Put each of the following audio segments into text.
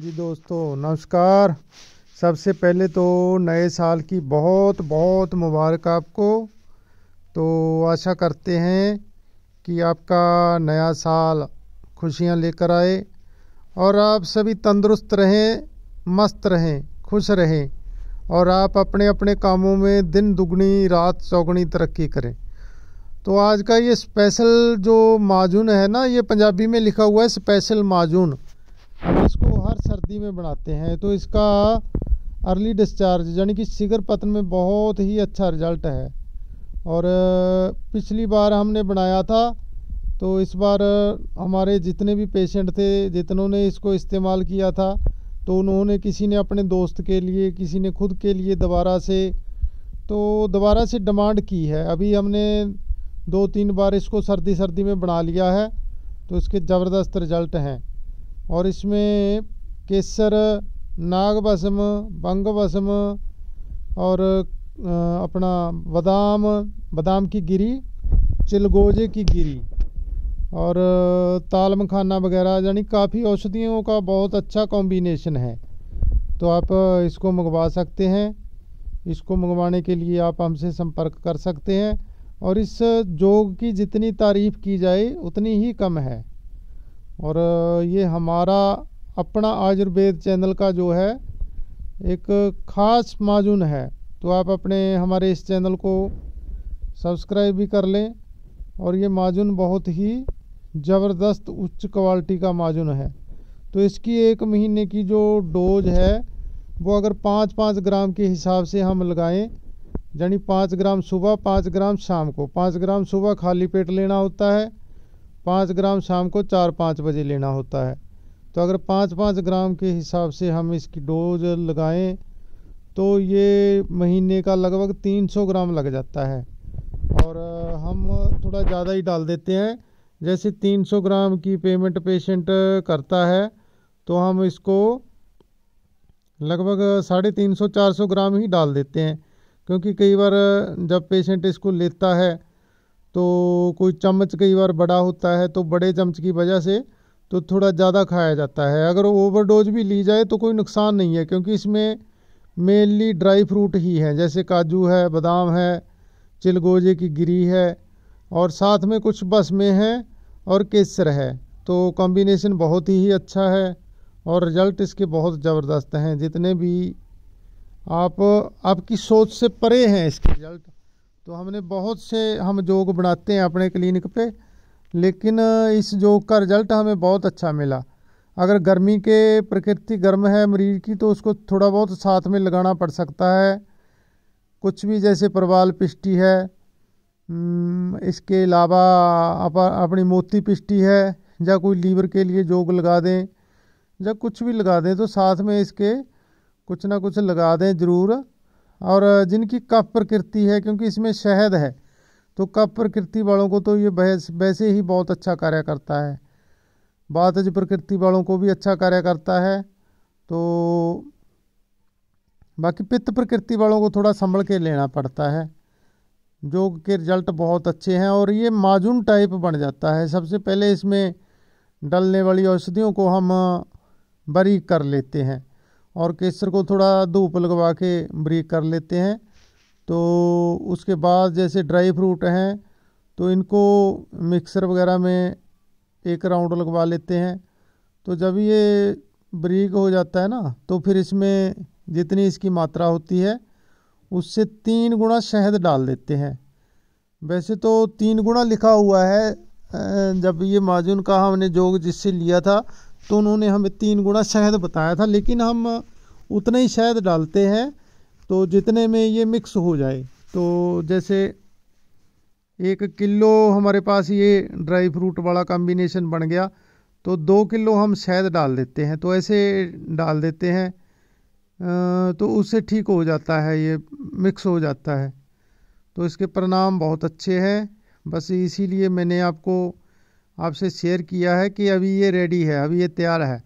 जी दोस्तों नमस्कार सबसे पहले तो नए साल की बहुत बहुत मुबारक आपको तो आशा करते हैं कि आपका नया साल खुशियां लेकर आए और आप सभी तंदुरुस्त रहें मस्त रहें खुश रहें और आप अपने अपने कामों में दिन दुगनी रात चौगनी तरक्की करें तो आज का ये स्पेशल जो माजून है ना ये पंजाबी में लिखा हुआ है स्पेशल माजून हम इसको हर सर्दी में बनाते हैं तो इसका अर्ली डिस्चार्ज यानी कि सिगर पतन में बहुत ही अच्छा रिजल्ट है और पिछली बार हमने बनाया था तो इस बार हमारे जितने भी पेशेंट थे जितनों ने इसको इस्तेमाल किया था तो उन्होंने किसी ने अपने दोस्त के लिए किसी ने खुद के लिए दोबारा से तो दोबारा से डिमांड की है अभी हमने दो तीन बार इसको सर्दी सर्दी में बना लिया है तो इसके ज़बरदस्त रिज़ल्ट हैं और इसमें केसर नाग भस्म बंग भस्म और अपना बादाम बादाम की गिरी चिलगोजे की गिरी और ताल मखाना वगैरह यानी काफ़ी औषधियों का बहुत अच्छा कॉम्बिनेशन है तो आप इसको मंगवा सकते हैं इसको मंगवाने के लिए आप हमसे संपर्क कर सकते हैं और इस जोग की जितनी तारीफ़ की जाए उतनी ही कम है और ये हमारा अपना आयुर्वेद चैनल का जो है एक ख़ास माजून है तो आप अपने हमारे इस चैनल को सब्सक्राइब भी कर लें और ये माजून बहुत ही ज़बरदस्त उच्च क्वालिटी का माजून है तो इसकी एक महीने की जो डोज है वो अगर पाँच पाँच ग्राम के हिसाब से हम लगाएं यानी पाँच ग्राम सुबह पाँच ग्राम शाम को पाँच ग्राम सुबह खाली पेट लेना होता है पाँच ग्राम शाम को चार पाँच बजे लेना होता है तो अगर पाँच पाँच ग्राम के हिसाब से हम इसकी डोज लगाएं तो ये महीने का लगभग तीन सौ ग्राम लग जाता है और हम थोड़ा ज़्यादा ही डाल देते हैं जैसे तीन सौ ग्राम की पेमेंट पेशेंट करता है तो हम इसको लगभग साढ़े तीन सौ चार सौ ग्राम ही डाल देते हैं क्योंकि कई बार जब पेशेंट इसको लेता है तो कोई चम्मच कई बार बड़ा होता है तो बड़े चम्मच की वजह से तो थोड़ा ज़्यादा खाया जाता है अगर ओवरडोज भी ली जाए तो कोई नुकसान नहीं है क्योंकि इसमें मेनली ड्राई फ्रूट ही हैं जैसे काजू है बादाम है चिलगोजे की गिरी है और साथ में कुछ बस में है और केसर है तो कॉम्बिनेशन बहुत ही अच्छा है और रिज़ल्ट इसके बहुत ज़बरदस्त हैं जितने भी आप आपकी सोच से परे हैं इसके रिज़ल्ट तो हमने बहुत से हम जोग बनाते हैं अपने क्लिनिक पे लेकिन इस जोग का रिजल्ट हमें बहुत अच्छा मिला अगर गर्मी के प्रकृति गर्म है मरीज की तो उसको थोड़ा बहुत साथ में लगाना पड़ सकता है कुछ भी जैसे प्रवाल पिष्टी है इसके अलावा अपनी मोती पिष्टी है या कोई लीवर के लिए जोग लगा दें या कुछ भी लगा दें तो साथ में इसके कुछ ना कुछ लगा दें ज़रूर और जिनकी कफ प्रकृति है क्योंकि इसमें शहद है तो कफ प्रकृति वालों को तो ये वैसे ही बहुत अच्छा कार्य करता है बातज प्रकृति वालों को भी अच्छा कार्य करता है तो बाकी पित्त प्रकृति वालों को थोड़ा संभल के लेना पड़ता है जो के रिजल्ट बहुत अच्छे हैं और ये माजून टाइप बन जाता है सबसे पहले इसमें डलने वाली औषधियों को हम बरीक कर लेते हैं और केसर को थोड़ा धूप लगवा के ब्रीक कर लेते हैं तो उसके बाद जैसे ड्राई फ्रूट हैं तो इनको मिक्सर वगैरह में एक राउंड लगवा लेते हैं तो जब ये ब्रेक हो जाता है ना तो फिर इसमें जितनी इसकी मात्रा होती है उससे तीन गुना शहद डाल देते हैं वैसे तो तीन गुना लिखा हुआ है जब ये माजून का हमने जोग जिससे लिया था तो उन्होंने हमें तीन गुना शहद बताया था लेकिन हम उतने ही शहद डालते हैं तो जितने में ये मिक्स हो जाए तो जैसे एक किलो हमारे पास ये ड्राई फ्रूट वाला कॉम्बिनेशन बन गया तो दो किलो हम शहद डाल देते हैं तो ऐसे डाल देते हैं तो उससे ठीक हो जाता है ये मिक्स हो जाता है तो इसके परिणाम बहुत अच्छे हैं बस इसीलिए मैंने आपको आपसे शेयर किया है कि अभी ये रेडी है अभी ये तैयार है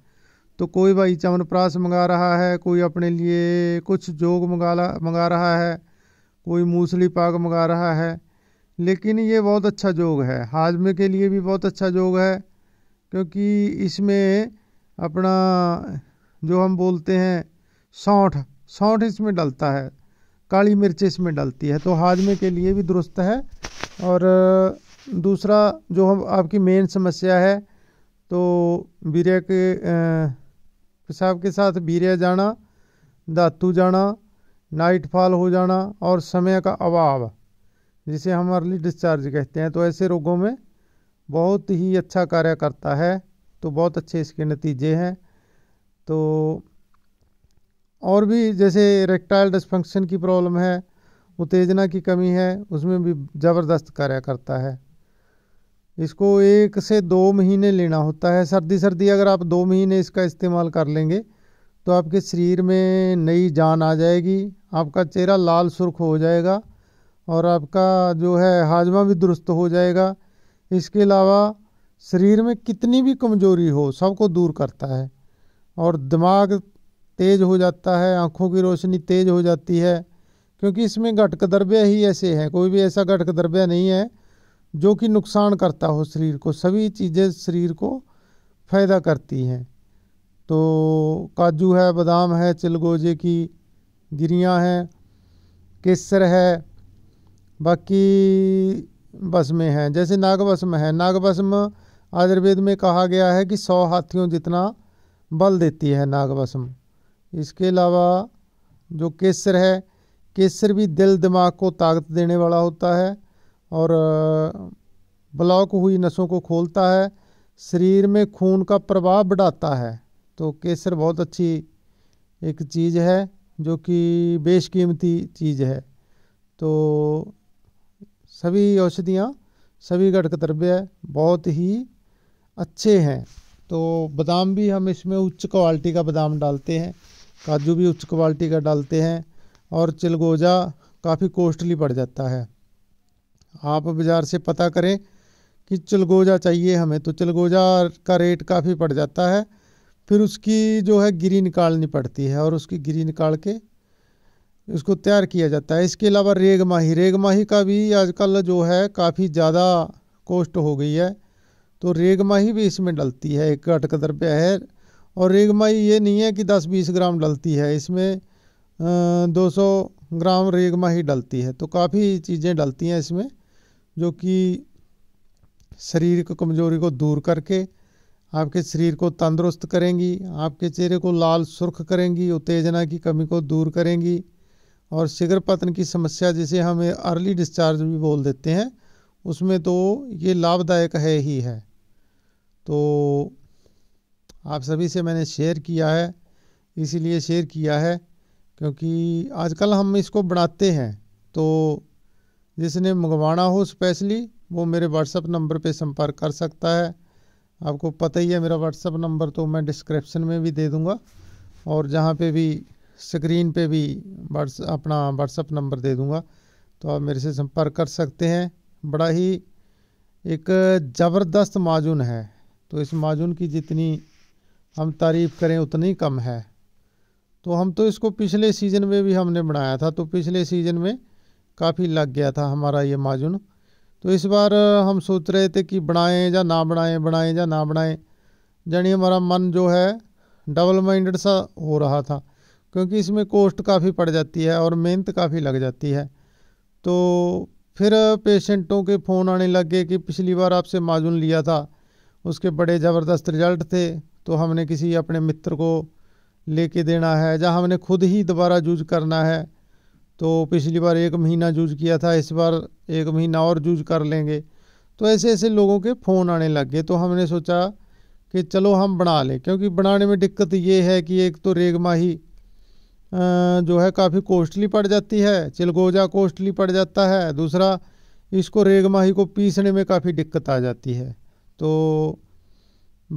तो कोई भाई चवनप्राश मंगा रहा है कोई अपने लिए कुछ जोग मंगा मंगा रहा है कोई मूसली पाक मंगा रहा है लेकिन ये बहुत अच्छा जोग है हाजमे के लिए भी बहुत अच्छा जोग है क्योंकि इसमें अपना जो हम बोलते हैं सौंठ सौंठ इसमें डलता है काली मिर्च इसमें डलती है तो हाजमे के लिए भी दुरुस्त है और दूसरा जो हम आपकी मेन समस्या है तो वीर्य के पेशाब के साथ वीर्य जाना धातु जाना नाइट फॉल हो जाना और समय का अभाव जिसे हम अर्ली डिस्चार्ज कहते हैं तो ऐसे रोगों में बहुत ही अच्छा कार्य करता है तो बहुत अच्छे इसके नतीजे हैं तो और भी जैसे रेक्टाइल डिस्फंक्शन की प्रॉब्लम है उत्तेजना की कमी है उसमें भी ज़बरदस्त कार्य करता है इसको एक से दो महीने लेना होता है सर्दी सर्दी अगर आप दो महीने इसका इस्तेमाल कर लेंगे तो आपके शरीर में नई जान आ जाएगी आपका चेहरा लाल सुर्ख हो जाएगा और आपका जो है हाजमा भी दुरुस्त हो जाएगा इसके अलावा शरीर में कितनी भी कमजोरी हो सबको दूर करता है और दिमाग तेज हो जाता है आँखों की रोशनी तेज हो जाती है क्योंकि इसमें घटक द्रव्य ही ऐसे हैं कोई भी ऐसा घटक द्रव्य नहीं है जो कि नुकसान करता हो शरीर को सभी चीज़ें शरीर को फ़ायदा करती हैं तो काजू है बादाम है चिलगोजे की गिरियाँ हैं केसर है बाकी बसमें हैं जैसे नागभस्म है नागभस्म आयुर्वेद में कहा गया है कि सौ हाथियों जितना बल देती है नागभस्म इसके अलावा जो केसर है केसर भी दिल दिमाग को ताकत देने वाला होता है और ब्लॉक हुई नसों को खोलता है शरीर में खून का प्रवाह बढ़ाता है तो केसर बहुत अच्छी एक चीज़ है जो कि बेशकीमती चीज़ है तो सभी औषधियाँ सभी घटक द्रव्य बहुत ही अच्छे हैं तो बादाम भी हम इसमें उच्च क्वालिटी का बादाम डालते हैं काजू भी उच्च क्वालिटी का डालते हैं और चिलगोजा काफ़ी कॉस्टली पड़ जाता है आप बाज़ार से पता करें कि चलगोजा चाहिए हमें तो चलगोजा का रेट काफ़ी पड़ जाता है फिर उसकी जो है गिरी निकालनी पड़ती है और उसकी गिरी निकाल के उसको तैयार किया जाता है इसके अलावा रेग माही रेग माही का भी आजकल जो है काफ़ी ज़्यादा कोस्ट हो गई है तो रेग माही भी इसमें डलती है एक अटक पे है और रेग माही ये नहीं है कि दस बीस ग्राम डलती है इसमें दो सौ ग्राम रेग माही डलती है तो काफ़ी चीज़ें डलती हैं इसमें जो कि शरीर की कमज़ोरी को दूर करके आपके शरीर को तंदुरुस्त करेंगी आपके चेहरे को लाल सुर्ख करेंगी उत्तेजना की कमी को दूर करेंगी और शिगर पतन की समस्या जिसे हम अर्ली डिस्चार्ज भी बोल देते हैं उसमें तो ये लाभदायक है ही है तो आप सभी से मैंने शेयर किया है इसीलिए शेयर किया है क्योंकि आजकल हम इसको बढ़ाते हैं तो जिसने मंगवाना हो स्पेशली वो मेरे व्हाट्सअप नंबर पे संपर्क कर सकता है आपको पता ही है मेरा व्हाट्सअप नंबर तो मैं डिस्क्रिप्शन में भी दे दूँगा और जहाँ पे भी स्क्रीन पे भी व्हाट्स अपना व्हाट्सअप नंबर दे दूँगा तो आप मेरे से संपर्क कर सकते हैं बड़ा ही एक ज़बरदस्त माजून है तो इस माजून की जितनी हम तारीफ़ करें उतनी कम है तो हम तो इसको पिछले सीज़न में भी हमने बनाया था तो पिछले सीज़न में काफ़ी लग गया था हमारा ये माजुन तो इस बार हम सोच रहे थे कि बनाएं या ना बनाएं बनाएं या ना बनाएं यानी हमारा मन जो है डबल माइंडेड सा हो रहा था क्योंकि इसमें कॉस्ट काफ़ी पड़ जाती है और मेहनत काफ़ी लग जाती है तो फिर पेशेंटों के फ़ोन आने लग गए कि पिछली बार आपसे माजून लिया था उसके बड़े ज़बरदस्त रिजल्ट थे तो हमने किसी अपने मित्र को लेके देना है या हमने खुद ही दोबारा यूज करना है तो पिछली बार एक महीना यूज किया था इस बार एक महीना और यूज कर लेंगे तो ऐसे ऐसे लोगों के फ़ोन आने लग गए तो हमने सोचा कि चलो हम बना लें क्योंकि बनाने में दिक्कत ये है कि एक तो माही जो है काफ़ी कॉस्टली पड़ जाती है चिलगोजा कॉस्टली पड़ जाता है दूसरा इसको रेगमाही को पीसने में काफ़ी दिक्कत आ जाती है तो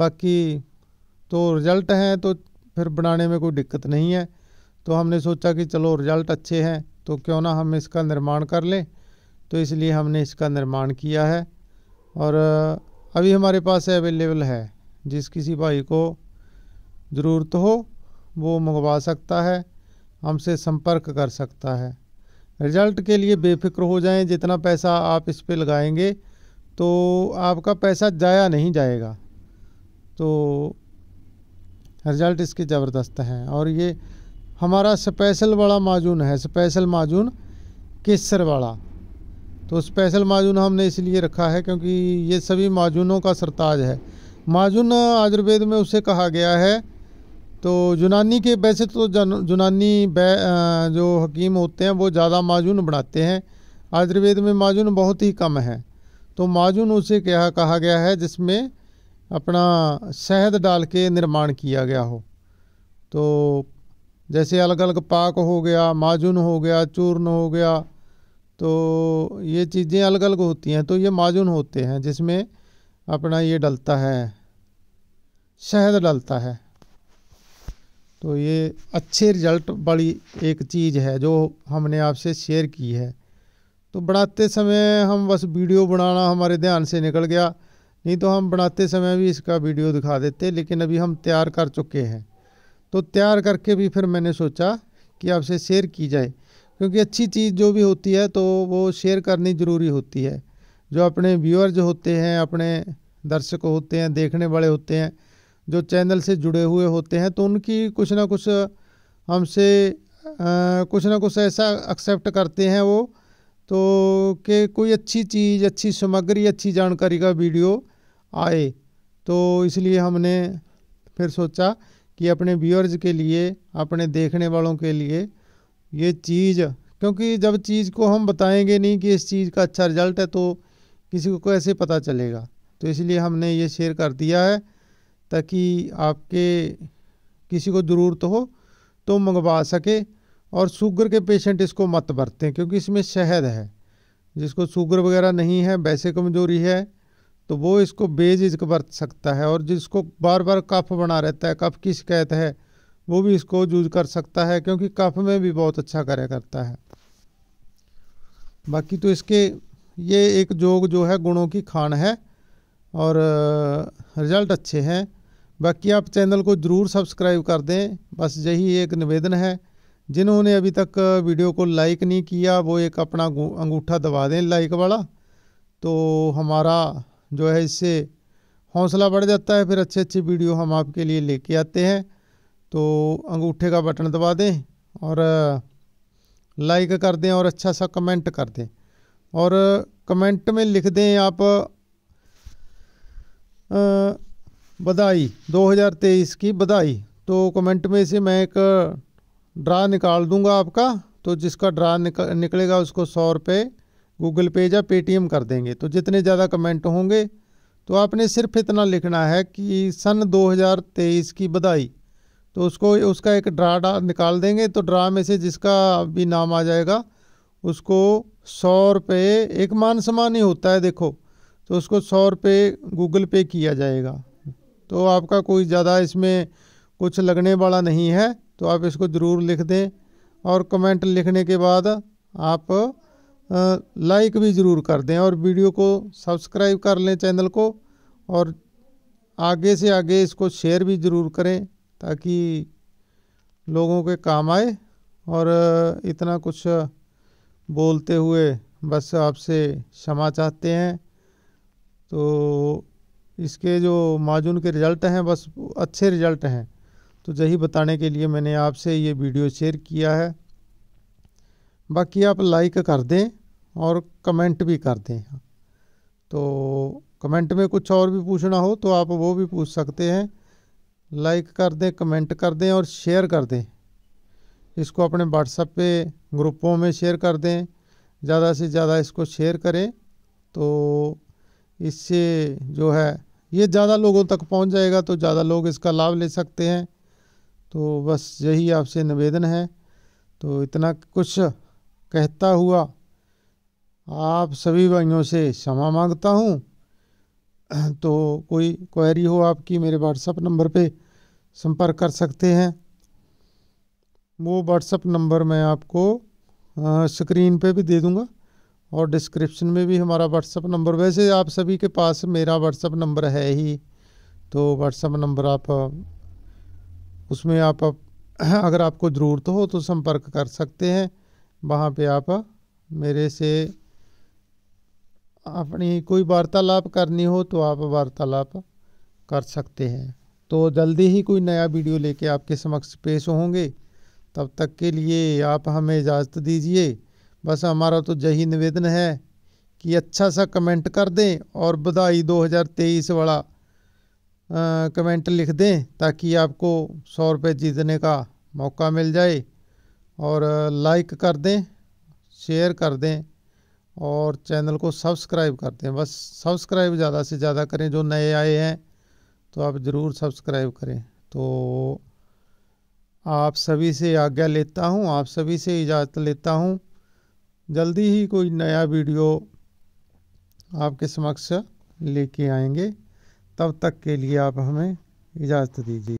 बाकी तो रिजल्ट हैं तो फिर बनाने में कोई दिक्कत नहीं है तो हमने सोचा कि चलो रिजल्ट अच्छे हैं तो क्यों ना हम इसका निर्माण कर लें तो इसलिए हमने इसका निर्माण किया है और अभी हमारे पास अवेलेबल है जिस किसी भाई को ज़रूरत हो वो मंगवा सकता है हमसे संपर्क कर सकता है रिज़ल्ट के लिए बेफिक्र हो जाएं जितना पैसा आप इस पर लगाएंगे तो आपका पैसा जाया नहीं जाएगा तो रिज़ल्ट इसके ज़बरदस्त हैं और ये हमारा स्पेशल वाला माजून है स्पेशल माजून केसर वाला तो स्पेशल माजून हमने इसलिए रखा है क्योंकि ये सभी माजूनों का सरताज है माजून आयुर्वेद में उसे कहा गया है तो जुनानी के वैसे तो जन जुनानी जो हकीम होते हैं वो ज़्यादा माजून बनाते हैं आयुर्वेद में माजून बहुत ही कम है तो माजून उसे क्या कहा गया है जिसमें अपना शहद डाल के निर्माण किया गया हो तो जैसे अलग अलग पाक हो गया माजुन हो गया चूर्ण हो गया तो ये चीज़ें अलग अलग होती हैं तो ये माजुन होते हैं जिसमें अपना ये डलता है शहद डलता है तो ये अच्छे रिजल्ट वाली एक चीज़ है जो हमने आपसे शेयर की है तो बनाते समय हम बस वीडियो बनाना हमारे ध्यान से निकल गया नहीं तो हम बनाते समय भी इसका वीडियो दिखा देते लेकिन अभी हम तैयार कर चुके हैं तो तैयार करके भी फिर मैंने सोचा कि आपसे शेयर की जाए क्योंकि अच्छी चीज़ जो भी होती है तो वो शेयर करनी ज़रूरी होती है जो अपने व्यूअर जो होते हैं अपने दर्शक होते हैं देखने वाले होते हैं जो चैनल से जुड़े हुए होते हैं तो उनकी कुछ ना कुछ हमसे कुछ ना कुछ ऐसा एक्सेप्ट करते हैं वो तो कि कोई अच्छी चीज़ अच्छी सामग्री अच्छी जानकारी का वीडियो आए तो इसलिए हमने फिर सोचा कि अपने व्यूअर्स के लिए अपने देखने वालों के लिए ये चीज़ क्योंकि जब चीज़ को हम बताएंगे नहीं कि इस चीज़ का अच्छा रिजल्ट है तो किसी को कैसे पता चलेगा तो इसलिए हमने ये शेयर कर दिया है ताकि आपके किसी को ज़रूरत हो तो मंगवा सके और शुगर के पेशेंट इसको मत बरतें क्योंकि इसमें शहद है जिसको शुगर वगैरह नहीं है वैसे कमजोरी है तो वो इसको बेझिझक बरत सकता है और जिसको बार बार कफ बना रहता है कफ की शिकायत है वो भी इसको यूज कर सकता है क्योंकि कफ में भी बहुत अच्छा कार्य करता है बाकी तो इसके ये एक जोग जो है गुणों की खान है और रिजल्ट अच्छे हैं बाकी आप चैनल को ज़रूर सब्सक्राइब कर दें बस यही एक निवेदन है जिन्होंने अभी तक वीडियो को लाइक नहीं किया वो एक अपना अंगूठा दबा दें लाइक वाला तो हमारा जो है इससे हौसला बढ़ जाता है फिर अच्छे अच्छे वीडियो हम आपके लिए लेके आते हैं तो अंगूठे का बटन दबा दें और लाइक कर दें और अच्छा सा कमेंट कर दें और कमेंट में लिख दें आप बधाई 2023 की बधाई तो कमेंट में से मैं एक ड्रा निकाल दूंगा आपका तो जिसका ड्रा निकलेगा उसको सौ रुपये गूगल पे या पेटीएम कर देंगे तो जितने ज़्यादा कमेंट होंगे तो आपने सिर्फ इतना लिखना है कि सन 2023 की बधाई तो उसको उसका एक ड्रा डा निकाल देंगे तो ड्रा में से जिसका भी नाम आ जाएगा उसको सौ रुपये एक मान सम्मान ही होता है देखो तो उसको सौ रुपये गूगल पे किया जाएगा तो आपका कोई ज़्यादा इसमें कुछ लगने वाला नहीं है तो आप इसको ज़रूर लिख दें और कमेंट लिखने के बाद आप लाइक भी ज़रूर कर दें और वीडियो को सब्सक्राइब कर लें चैनल को और आगे से आगे इसको शेयर भी ज़रूर करें ताकि लोगों के काम आए और इतना कुछ बोलते हुए बस आपसे क्षमा चाहते हैं तो इसके जो माजून के रिज़ल्ट हैं बस अच्छे रिज़ल्ट हैं तो यही बताने के लिए मैंने आपसे ये वीडियो शेयर किया है बाकी आप लाइक कर दें और कमेंट भी कर दें तो कमेंट में कुछ और भी पूछना हो तो आप वो भी पूछ सकते हैं लाइक कर दें कमेंट कर दें और शेयर कर दें इसको अपने व्हाट्सएप पे ग्रुपों में शेयर कर दें ज़्यादा से ज़्यादा इसको शेयर करें तो इससे जो है ये ज़्यादा लोगों तक पहुंच जाएगा तो ज़्यादा लोग इसका लाभ ले सकते हैं तो बस यही आपसे निवेदन है तो इतना कुछ कहता हुआ आप सभी भाइयों से क्षमा मांगता हूँ तो कोई क्वेरी हो आपकी मेरे व्हाट्सअप नंबर पे संपर्क कर सकते हैं वो व्हाट्सअप नंबर मैं आपको स्क्रीन पे भी दे दूँगा और डिस्क्रिप्शन में भी हमारा व्हाट्सअप नंबर वैसे आप सभी के पास मेरा व्हाट्सअप नंबर है ही तो व्हाट्सअप नंबर आप उसमें आप अगर आपको ज़रूरत हो तो संपर्क कर सकते हैं वहाँ पे आप मेरे से अपनी कोई वार्तालाप करनी हो तो आप वार्तालाप कर सकते हैं तो जल्दी ही कोई नया वीडियो लेके आपके समक्ष पेश होंगे तब तक के लिए आप हमें इजाज़त दीजिए बस हमारा तो यही निवेदन है कि अच्छा सा कमेंट कर दें और बधाई 2023 वाला कमेंट लिख दें ताकि आपको सौ रुपये जीतने का मौका मिल जाए और लाइक कर दें शेयर कर दें और चैनल को सब्सक्राइब कर दें बस सब्सक्राइब ज़्यादा से ज़्यादा करें जो नए आए हैं तो आप ज़रूर सब्सक्राइब करें तो आप सभी से आज्ञा लेता हूँ आप सभी से इजाज़त लेता हूँ जल्दी ही कोई नया वीडियो आपके समक्ष लेके आएंगे तब तक के लिए आप हमें इजाज़त दीजिए